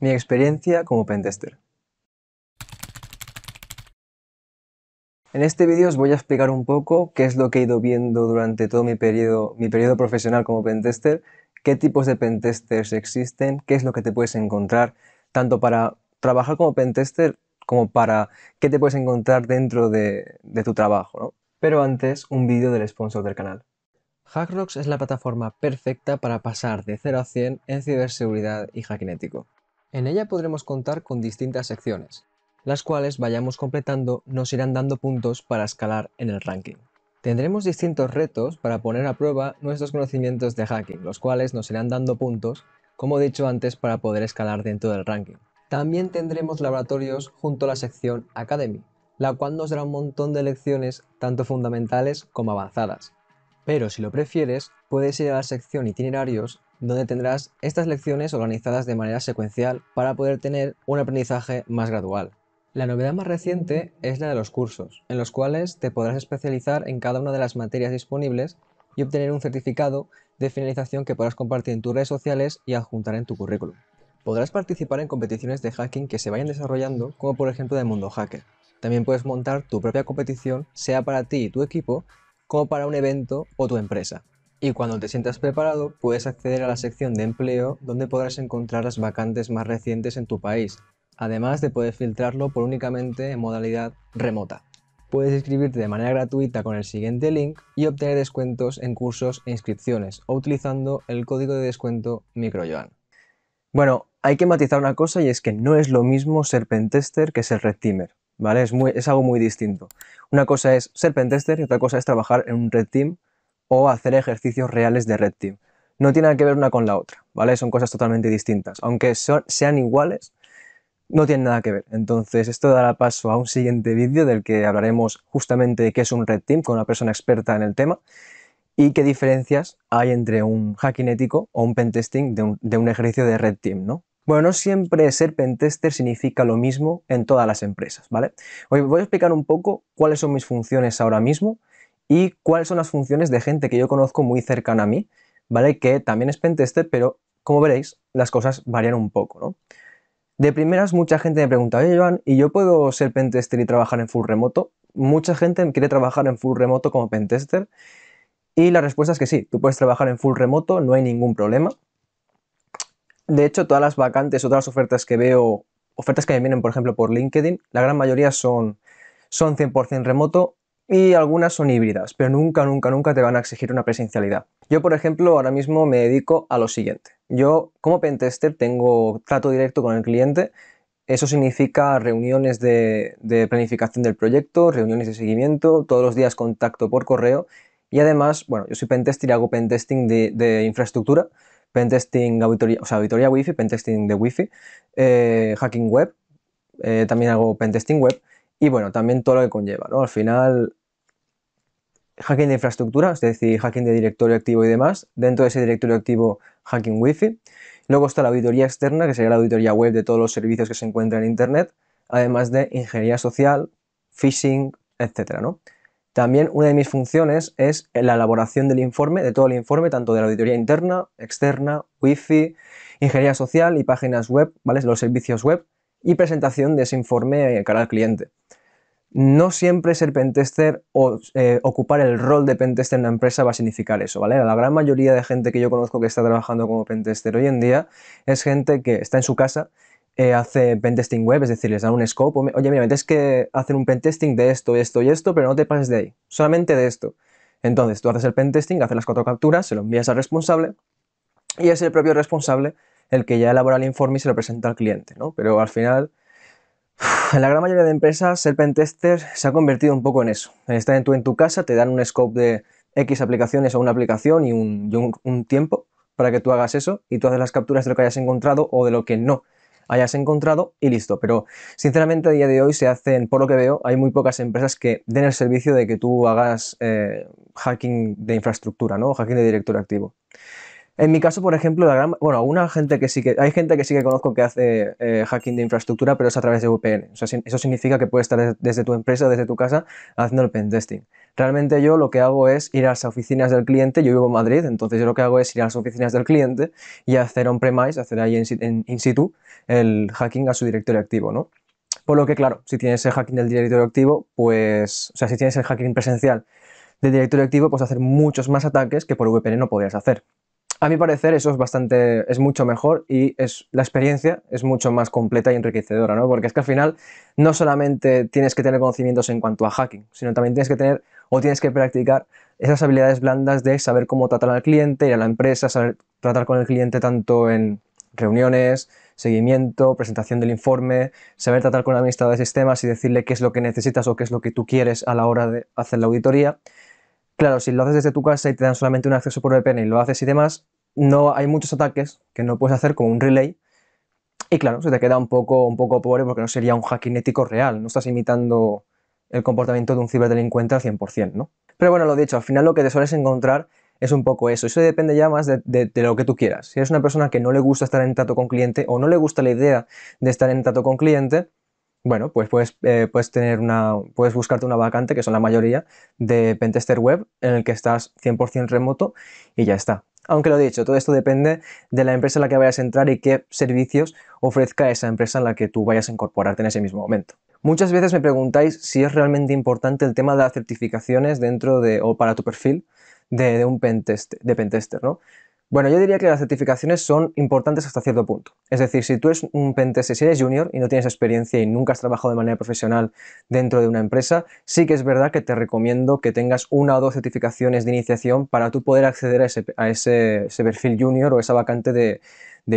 Mi experiencia como pentester. En este vídeo os voy a explicar un poco qué es lo que he ido viendo durante todo mi periodo, profesional como pentester, qué tipos de pentesters existen, qué es lo que te puedes encontrar, tanto para trabajar como pentester como para qué te puedes encontrar dentro de, tu trabajo. Pero antes, un vídeo del sponsor del canal. Hackrocks es la plataforma perfecta para pasar de 0 a 100 en ciberseguridad y hackinético. En ella podremos contar con distintas secciones, las cuales vayamos completando nos irán dando puntos para escalar en el ranking. Tendremos distintos retos para poner a prueba nuestros conocimientos de hacking, los cuales nos irán dando puntos, como he dicho antes, para poder escalar dentro del ranking. También tendremos laboratorios junto a la sección Academy, la cual nos dará un montón de lecciones tanto fundamentales como avanzadas. Pero si lo prefieres, puedes ir a la sección Itinerarios donde tendrás estas lecciones organizadas de manera secuencial para poder tener un aprendizaje más gradual. La novedad más reciente es la de los cursos, en los cuales te podrás especializar en cada una de las materias disponibles y obtener un certificado de finalización que podrás compartir en tus redes sociales y adjuntar en tu currículum. Podrás participar en competiciones de hacking que se vayan desarrollando, como por ejemplo de Mundo Hacker. También puedes montar tu propia competición, sea para ti y tu equipo, como para un evento o tu empresa y cuando te sientas preparado puedes acceder a la sección de empleo donde podrás encontrar las vacantes más recientes en tu país, además de poder filtrarlo por únicamente en modalidad remota. Puedes inscribirte de manera gratuita con el siguiente link y obtener descuentos en cursos e inscripciones o utilizando el código de descuento microjoan. Bueno, hay que matizar una cosa y es que no es lo mismo ser pentester que ser red teamer, ¿vale? Es, es algo muy distinto. Una cosa es ser pentester y otra cosa es trabajar en un red team o hacer ejercicios reales de Red Team. No tiene nada que ver una con la otra, ¿vale? Son cosas totalmente distintas. Aunque sean iguales, no tienen nada que ver. Entonces, esto dará paso a un siguiente vídeo del que hablaremos justamente de qué es un Red Team con una persona experta en el tema y qué diferencias hay entre un hacking ético o un pentesting de un, de un ejercicio de Red Team, ¿no? Bueno, no siempre ser pentester significa lo mismo en todas las empresas, ¿vale? Hoy voy a explicar un poco cuáles son mis funciones ahora mismo y cuáles son las funciones de gente que yo conozco muy cercana a mí, ¿vale? Que también es pentester, pero como veréis, las cosas varían un poco, ¿no? De primeras, mucha gente me pregunta, oye Joan, ¿y yo puedo ser pentester y trabajar en full remoto? Mucha gente quiere trabajar en full remoto como pentester y la respuesta es que sí, tú puedes trabajar en full remoto, no hay ningún problema. De hecho, todas las vacantes otras todas las ofertas que veo, ofertas que me vienen, por ejemplo, por LinkedIn, la gran mayoría son, son 100% remoto y algunas son híbridas, pero nunca, nunca, nunca te van a exigir una presencialidad. Yo, por ejemplo, ahora mismo me dedico a lo siguiente. Yo, como pentester, tengo trato directo con el cliente. Eso significa reuniones de, planificación del proyecto, reuniones de seguimiento, todos los días contacto por correo. Y además, bueno, yo soy pentester y hago pentesting de, infraestructura, pentesting auditoría, o sea, wifi, pentesting de wifi, fi eh, hacking web, eh, también hago pentesting web. Y bueno, también todo lo que conlleva, ¿no? Al final, hacking de infraestructura, es decir, hacking de directorio activo y demás. Dentro de ese directorio activo, hacking wifi. Luego está la auditoría externa, que sería la auditoría web de todos los servicios que se encuentran en Internet, además de ingeniería social, phishing, etcétera, ¿no? También una de mis funciones es la elaboración del informe, de todo el informe, tanto de la auditoría interna, externa, wifi, ingeniería social y páginas web, ¿vale? Los servicios web y presentación de ese informe eh, cara al cliente. No siempre ser pentester o eh, ocupar el rol de pentester en la empresa va a significar eso, ¿vale? La gran mayoría de gente que yo conozco que está trabajando como pentester hoy en día es gente que está en su casa, eh, hace pentesting web, es decir, les dan un scope, oye, mira, tienes que hacer un pentesting de esto, esto y esto, pero no te pases de ahí, solamente de esto. Entonces tú haces el pentesting, haces las cuatro capturas, se lo envías al responsable y es el propio responsable el que ya elabora el informe y se lo presenta al cliente, ¿no? Pero al final, en la gran mayoría de empresas, ser pentester se ha convertido un poco en eso. En estar en tu, en tu casa, te dan un scope de X aplicaciones o una aplicación y un, tiempo para que tú hagas eso y tú haces las capturas de lo que hayas encontrado o de lo que no hayas encontrado y listo. Pero sinceramente a día de hoy se hacen, por lo que veo, hay muy pocas empresas que den el servicio de que tú hagas eh, hacking de infraestructura, ¿no? hacking de director activo. En mi caso, por ejemplo, bueno, hay gente que sí que conozco que hace eh, hacking de infraestructura, pero es a través de VPN. eso significa que puedes estar desde tu empresa, desde tu casa, haciendo el pentesting. Realmente yo lo que hago es ir a las oficinas del cliente. Yo vivo en Madrid, entonces yo lo que hago es ir a las oficinas del cliente y hacer on-premise, hacer ahí en, in situ el hacking a su directorio activo, Por lo que, claro, si tienes el hacking del directorio activo, pues, o sea, si tienes el hacking presencial del directorio activo, pues hacer muchos más ataques que por VPN no podrías hacer a mi parecer eso es bastante, es mucho mejor y es, la experiencia es mucho más completa y enriquecedora, ¿no? Porque es que al final no solamente tienes que tener conocimientos en cuanto a hacking, sino también tienes que tener o tienes que practicar esas habilidades blandas de saber cómo tratar al cliente, y a la empresa, saber tratar con el cliente tanto en reuniones, seguimiento, presentación del informe, saber tratar con el administrador de sistemas y decirle qué es lo que necesitas o qué es lo que tú quieres a la hora de hacer la auditoría, Claro, si lo haces desde tu casa y te dan solamente un acceso por VPN y lo haces y demás, no hay muchos ataques que no puedes hacer con un relay. Y claro, se te queda un poco, un poco pobre porque no sería un hacking real, no estás imitando el comportamiento de un ciberdelincuente al 100%, ¿no? Pero bueno, lo dicho, al final lo que te sueles encontrar es un poco eso. Eso depende ya más de, de, lo que tú quieras. Si eres una persona que no le gusta estar en trato con cliente o no le gusta la idea de estar en trato con cliente, bueno, pues eh, puedes, tener una, puedes buscarte una vacante, que son la mayoría, de pentester web en el que estás 100% remoto y ya está. Aunque lo he dicho, todo esto depende de la empresa en la que vayas a entrar y qué servicios ofrezca esa empresa en la que tú vayas a incorporarte en ese mismo momento. Muchas veces me preguntáis si es realmente importante el tema de las certificaciones dentro de o para tu perfil de, un de pentester, ¿no? Bueno, yo diría que las certificaciones son importantes hasta cierto punto. Es decir, si tú eres un pentester, si eres junior y no tienes experiencia y nunca has trabajado de manera profesional dentro de una empresa, sí que es verdad que te recomiendo que tengas una o dos certificaciones de iniciación para tú poder acceder a ese, perfil junior o esa vacante de,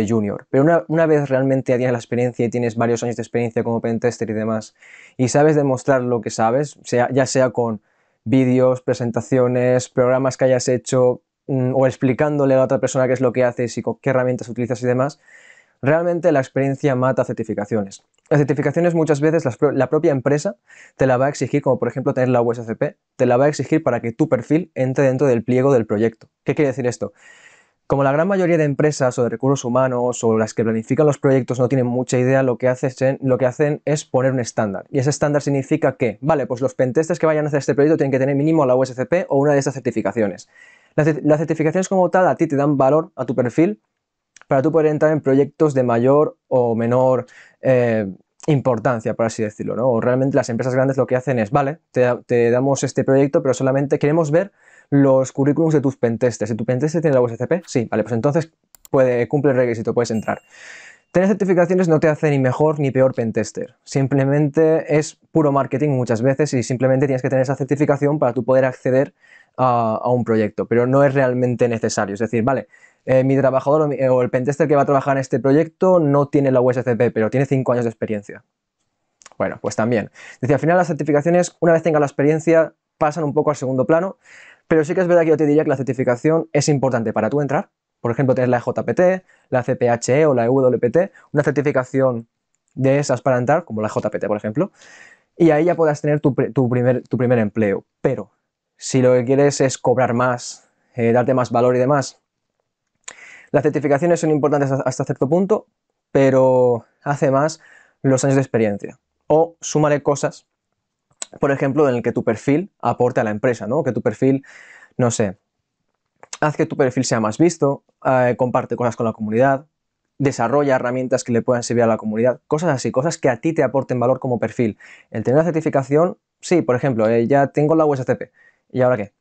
junior. Pero una, vez realmente tienes la experiencia y tienes varios años de experiencia como pentester y demás, y sabes demostrar lo que sabes, ya sea con vídeos, presentaciones, programas que hayas hecho, Mm, o explicándole a otra persona qué es lo que haces y con qué herramientas utilizas y demás, realmente la experiencia mata certificaciones. Las certificaciones muchas veces la propia empresa te la va a exigir, como por ejemplo tener la USCP, te la va a exigir para que tu perfil entre dentro del pliego del proyecto. ¿Qué quiere decir esto? Como la gran mayoría de empresas o de recursos humanos o las que planifican los proyectos no tienen mucha idea, lo que, hacen, lo que hacen es poner un estándar. Y ese estándar significa que, vale, pues los pentestes que vayan a hacer este proyecto tienen que tener mínimo la USCP o una de estas certificaciones. Las, certificaciones como tal a ti te dan valor a tu perfil para tú poder entrar en proyectos de mayor o menor eh, importancia, por así decirlo. O realmente las empresas grandes lo que hacen es, vale, te damos este proyecto, pero solamente queremos ver los currículums de tus pentesters, Si tu pentester tiene la USCP, sí, vale, pues entonces puede, cumple el requisito, puedes entrar. Tener certificaciones no te hace ni mejor ni peor pentester. Simplemente es puro marketing muchas veces y simplemente tienes que tener esa certificación para tú poder acceder a, un proyecto, pero no es realmente necesario. Es decir, vale, eh, mi trabajador o, el pentester que va a trabajar en este proyecto no tiene la USCP, pero tiene 5 años de experiencia. Bueno, pues también. decir, al final las certificaciones, una vez tenga la experiencia, pasan un poco al segundo plano. Pero sí que es verdad que yo te diría que la certificación es importante para tu entrar. Por ejemplo, tienes la JPT, la CPHE o la EWPT, una certificación de esas para entrar, como la JPT, por ejemplo, y ahí ya puedas tener tu, primer, empleo. Pero si lo que quieres es cobrar más, eh, darte más valor y demás, las certificaciones son importantes hasta cierto punto, pero hace más los años de experiencia. O súmale cosas por ejemplo, en el que tu perfil aporte a la empresa, ¿no? Que tu perfil, no sé, haz que tu perfil sea más visto, eh, comparte cosas con la comunidad, desarrolla herramientas que le puedan servir a la comunidad, cosas así, cosas que a ti te aporten valor como perfil. El tener la certificación, sí, por ejemplo, eh, ya tengo la USCP, ¿y ahora qué?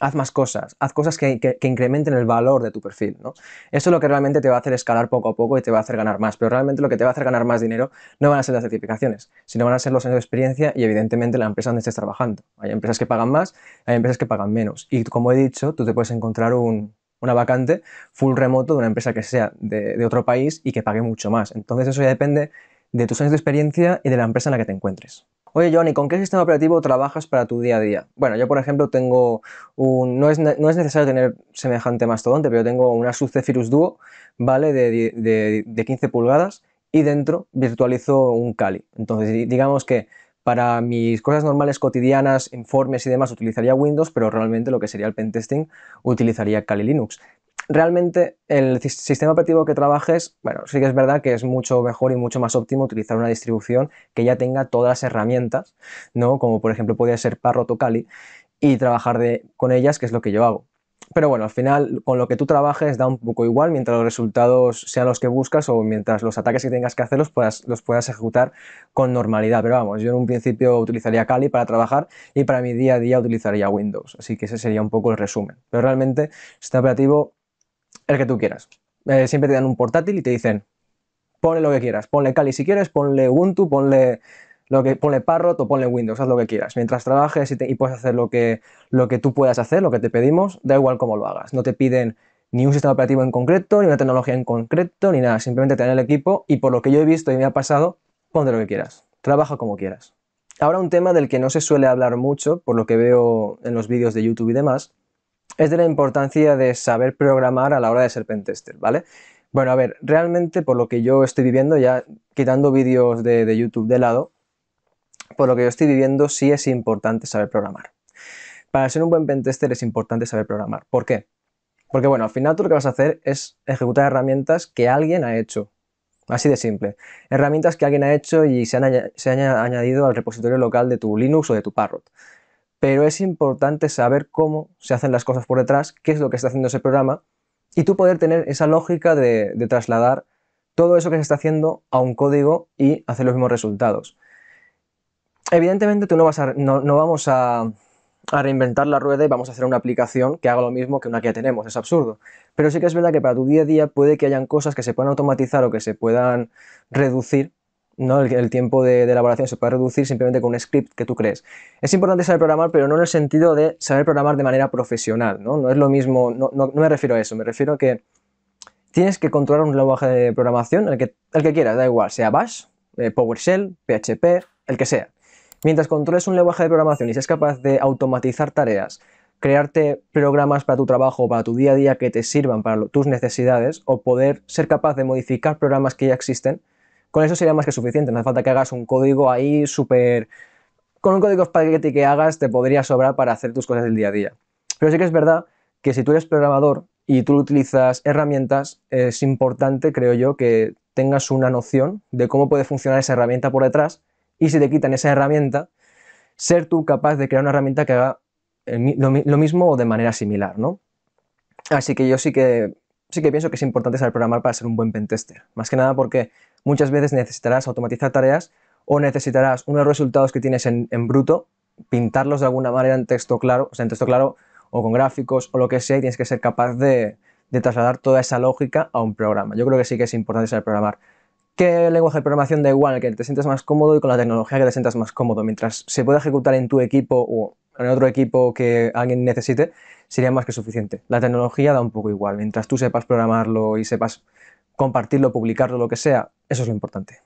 haz más cosas, haz cosas que, incrementen el valor de tu perfil. ¿no? Eso es lo que realmente te va a hacer escalar poco a poco y te va a hacer ganar más, pero realmente lo que te va a hacer ganar más dinero no van a ser las certificaciones, sino van a ser los años de experiencia y evidentemente la empresa donde estés trabajando. Hay empresas que pagan más, hay empresas que pagan menos. Y como he dicho, tú te puedes encontrar una vacante full remoto de una empresa que sea de otro país y que pague mucho más. Entonces eso ya depende de tus años de experiencia y de la empresa en la que te encuentres. Oye, Johnny, ¿con qué sistema operativo trabajas para tu día a día? Bueno, yo por ejemplo tengo un... No es, necesario tener semejante mastodonte, pero tengo una Asus Zephyrus Duo, ¿vale? De, de 15 pulgadas y dentro virtualizo un Kali. Entonces, digamos que para mis cosas normales cotidianas, informes y demás, utilizaría Windows, pero realmente lo que sería el pentesting utilizaría Kali Linux realmente el sistema operativo que trabajes, bueno, sí que es verdad que es mucho mejor y mucho más óptimo utilizar una distribución que ya tenga todas las herramientas, ¿no? Como por ejemplo podría ser Parrot o Kali y trabajar de, con ellas, que es lo que yo hago. Pero bueno, al final con lo que tú trabajes da un poco igual mientras los resultados sean los que buscas o mientras los ataques que tengas que hacer los puedas, los puedas ejecutar con normalidad. Pero vamos, yo en un principio utilizaría Kali para trabajar y para mi día a día utilizaría Windows. Así que ese sería un poco el resumen. Pero realmente, este operativo el que tú quieras. Eh, siempre te dan un portátil y te dicen, ponle lo que quieras, ponle Kali si quieres, ponle Ubuntu, ponle, lo que, ponle Parrot o ponle Windows, haz lo que quieras. Mientras trabajes y, puedes hacer lo que, lo que tú puedas hacer, lo que te pedimos, da igual cómo lo hagas. No te piden ni un sistema operativo en concreto, ni una tecnología en concreto, ni nada. Simplemente te el equipo y por lo que yo he visto y me ha pasado, ponle lo que quieras. Trabaja como quieras. Ahora un tema del que no se suele hablar mucho, por lo que veo en los vídeos de YouTube y demás, es de la importancia de saber programar a la hora de ser pentester, ¿vale? Bueno, a ver, realmente por lo que yo estoy viviendo, ya quitando vídeos de, YouTube de lado, por lo que yo estoy viviendo sí es importante saber programar. Para ser un buen pentester es importante saber programar. ¿Por qué? Porque bueno, al final tú lo que vas a hacer es ejecutar herramientas que alguien ha hecho. Así de simple. Herramientas que alguien ha hecho y se se han añadido al repositorio local de tu Linux o de tu Parrot pero es importante saber cómo se hacen las cosas por detrás, qué es lo que está haciendo ese programa, y tú poder tener esa lógica de, trasladar todo eso que se está haciendo a un código y hacer los mismos resultados. Evidentemente tú no, vas a, no, vamos a, a reinventar la rueda y vamos a hacer una aplicación que haga lo mismo que una que ya tenemos, es absurdo. Pero sí que es verdad que para tu día a día puede que hayan cosas que se puedan automatizar o que se puedan reducir ¿no? El, tiempo de, elaboración se puede reducir simplemente con un script que tú crees. Es importante saber programar, pero no en el sentido de saber programar de manera profesional, ¿no? es lo mismo, no, me refiero a eso, me refiero a que tienes que controlar un lenguaje de programación, el que, el que quieras, da igual, sea Bash, eh, PowerShell, PHP, el que sea. Mientras controles un lenguaje de programación y seas capaz de automatizar tareas, crearte programas para tu trabajo, para tu día a día que te sirvan para tus necesidades, o poder ser capaz de modificar programas que ya existen, con eso sería más que suficiente. No hace falta que hagas un código ahí súper... Con un código spaghetti que hagas te podría sobrar para hacer tus cosas del día a día. Pero sí que es verdad que si tú eres programador y tú utilizas herramientas, es importante, creo yo, que tengas una noción de cómo puede funcionar esa herramienta por detrás y si te quitan esa herramienta, ser tú capaz de crear una herramienta que haga eh, lo, mismo o de manera similar, ¿no? Así que yo sí que sí que pienso que es importante saber programar para ser un buen pentester. Más que nada porque muchas veces necesitarás automatizar tareas o necesitarás unos resultados que tienes en, bruto, pintarlos de alguna manera en texto claro, o sea, en texto claro o con gráficos o lo que sea, y tienes que ser capaz de, de trasladar toda esa lógica a un programa. Yo creo que sí que es importante saber programar. ¿Qué lenguaje de programación da igual? El que te sientas más cómodo y con la tecnología que te sientas más cómodo. Mientras se pueda ejecutar en tu equipo o en otro equipo que alguien necesite, sería más que suficiente. La tecnología da un poco igual. Mientras tú sepas programarlo y sepas compartirlo, publicarlo, lo que sea, eso es lo importante.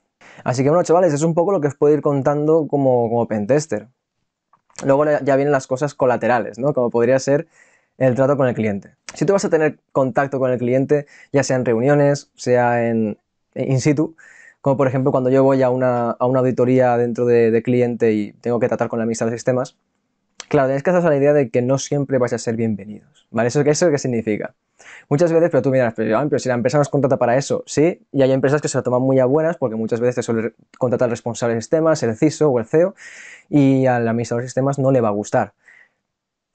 Así que bueno, chavales, es un poco lo que os puedo ir contando como, como pentester. Luego ya vienen las cosas colaterales, ¿no? Como podría ser el trato con el cliente. Si tú vas a tener contacto con el cliente, ya sea en reuniones, sea en in situ, como por ejemplo cuando yo voy a una, auditoría dentro de, cliente y tengo que tratar con la ministra de sistemas, Claro, tenés que hacer la idea de que no siempre vais a ser bienvenidos, ¿vale? ¿Eso, lo que significa? Muchas veces, pero tú miras, pero, ah, pero si la empresa nos contrata para eso, sí, y hay empresas que se lo toman muy a buenas porque muchas veces te suele contratar el responsable de sistemas, el CISO o el CEO, y al administrador de sistemas no le va a gustar.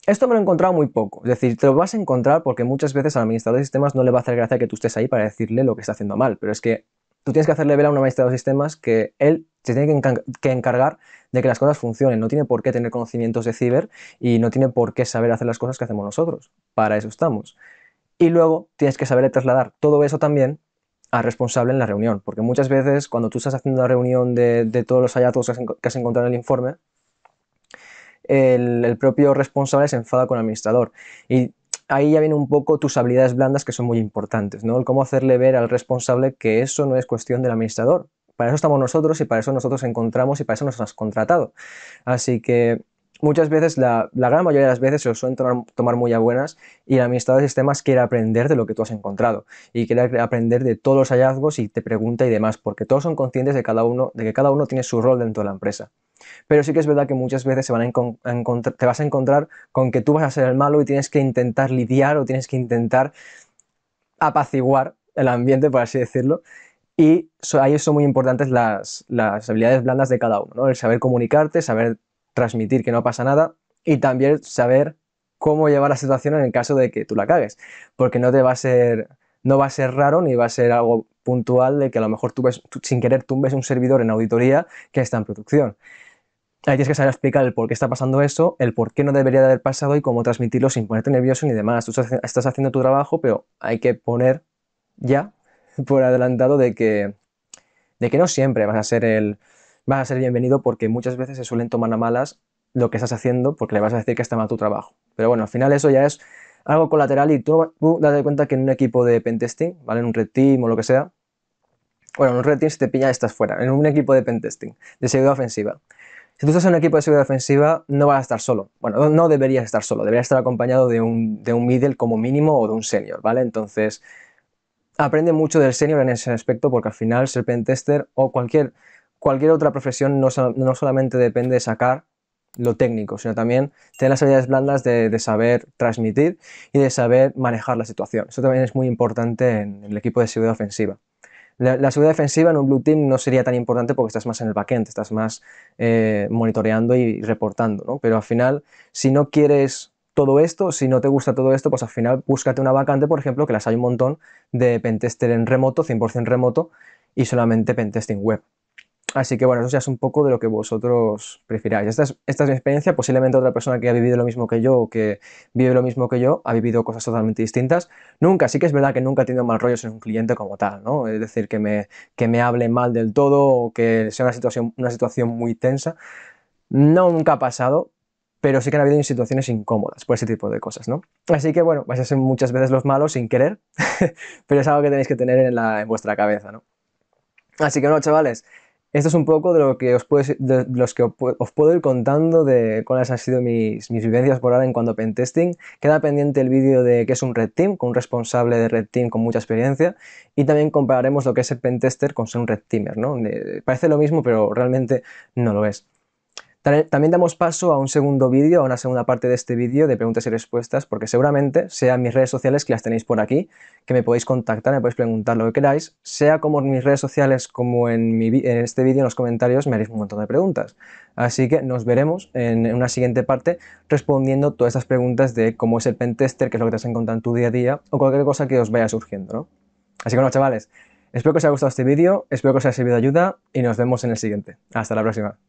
Esto me lo he encontrado muy poco, es decir, te lo vas a encontrar porque muchas veces al administrador de sistemas no le va a hacer gracia que tú estés ahí para decirle lo que está haciendo mal, pero es que tú tienes que hacerle ver a un administrador de sistemas que él se tiene que, encargar de que las cosas funcionen. No tiene por qué tener conocimientos de ciber y no tiene por qué saber hacer las cosas que hacemos nosotros. Para eso estamos. Y luego tienes que saber trasladar todo eso también al responsable en la reunión. Porque muchas veces cuando tú estás haciendo la reunión de, todos los hallazgos que has, encontrado en el informe, el, propio responsable se enfada con el administrador. Y ahí ya vienen un poco tus habilidades blandas que son muy importantes, ¿no? cómo hacerle ver al responsable que eso no es cuestión del administrador, para eso estamos nosotros y para eso nosotros encontramos y para eso nos has contratado. Así que muchas veces, la, gran mayoría de las veces, se suelen tomar, muy a buenas y la amistad de sistemas quiere aprender de lo que tú has encontrado y quiere aprender de todos los hallazgos y te pregunta y demás, porque todos son conscientes de, cada uno, de que cada uno tiene su rol dentro de la empresa. Pero sí que es verdad que muchas veces se van te vas a encontrar con que tú vas a ser el malo y tienes que intentar lidiar o tienes que intentar apaciguar el ambiente, por así decirlo, y ahí son muy importantes las, habilidades blandas de cada uno, ¿no? el saber comunicarte, saber transmitir que no pasa nada y también saber cómo llevar la situación en el caso de que tú la cagues, porque no te va a ser, no va a ser raro ni va a ser algo puntual de que a lo mejor tú sin querer tumbes un servidor en auditoría que está en producción. Ahí tienes que saber explicar el por qué está pasando eso, el por qué no debería de haber pasado y cómo transmitirlo sin ponerte nervioso ni demás. Tú estás haciendo tu trabajo, pero hay que poner ya por adelantado de que, de que no siempre vas a ser el vas a ser bienvenido porque muchas veces se suelen tomar a malas lo que estás haciendo porque le vas a decir que está mal tu trabajo. Pero bueno, al final eso ya es algo colateral y tú, date cuenta que en un equipo de pentesting, ¿vale? En un red team o lo que sea, bueno, en un red team si te pilla estás fuera, en un equipo de pentesting, de seguridad ofensiva. Si tú estás en un equipo de seguridad ofensiva, no vas a estar solo. Bueno, no deberías estar solo, deberías estar acompañado de un, de un middle como mínimo o de un senior, ¿vale? Entonces, aprende mucho del senior en ese aspecto porque al final ser pentester o cualquier, cualquier otra profesión no, solamente depende de sacar lo técnico, sino también tener las habilidades blandas de, saber transmitir y de saber manejar la situación. Eso también es muy importante en, el equipo de seguridad ofensiva. La, seguridad defensiva en un blue team no sería tan importante porque estás más en el backend, estás más eh, monitoreando y reportando, ¿no? pero al final si no quieres todo esto, si no te gusta todo esto, pues al final búscate una vacante, por ejemplo, que las hay un montón de pentester en remoto, 100% remoto, y solamente pentesting web. Así que bueno, eso ya es un poco de lo que vosotros prefiráis. Esta es, mi experiencia, posiblemente otra persona que ha vivido lo mismo que yo o que vive lo mismo que yo ha vivido cosas totalmente distintas. Nunca, sí que es verdad que nunca he tenido mal rollos en un cliente como tal, ¿no? Es decir, que me, que me hable mal del todo o que sea una situación, una situación muy tensa. nunca ha pasado, pero sí que han habido situaciones incómodas por ese tipo de cosas, ¿no? Así que bueno, vais a ser muchas veces los malos sin querer, pero es algo que tenéis que tener en, la, vuestra cabeza, ¿no? Así que no, chavales, esto es un poco de lo que os puedo, los que os puedo ir contando de cuáles han sido mis, vivencias por ahora en cuanto a pentesting. Queda pendiente el vídeo de qué es un red team, con un responsable de red team con mucha experiencia, y también compararemos lo que es el pentester con ser un red teamer, ¿no? Eh, parece lo mismo, pero realmente no lo es. También damos paso a un segundo vídeo, a una segunda parte de este vídeo de preguntas y respuestas, porque seguramente sea en mis redes sociales que las tenéis por aquí, que me podéis contactar, me podéis preguntar lo que queráis, sea como en mis redes sociales como en, este vídeo, en los comentarios me haréis un montón de preguntas. Así que nos veremos en una siguiente parte respondiendo todas estas preguntas de cómo es el pentester, qué es lo que te has encontrado en tu día a día, o cualquier cosa que os vaya surgiendo, Así que bueno, chavales, espero que os haya gustado este vídeo, espero que os haya servido de ayuda y nos vemos en el siguiente. Hasta la próxima.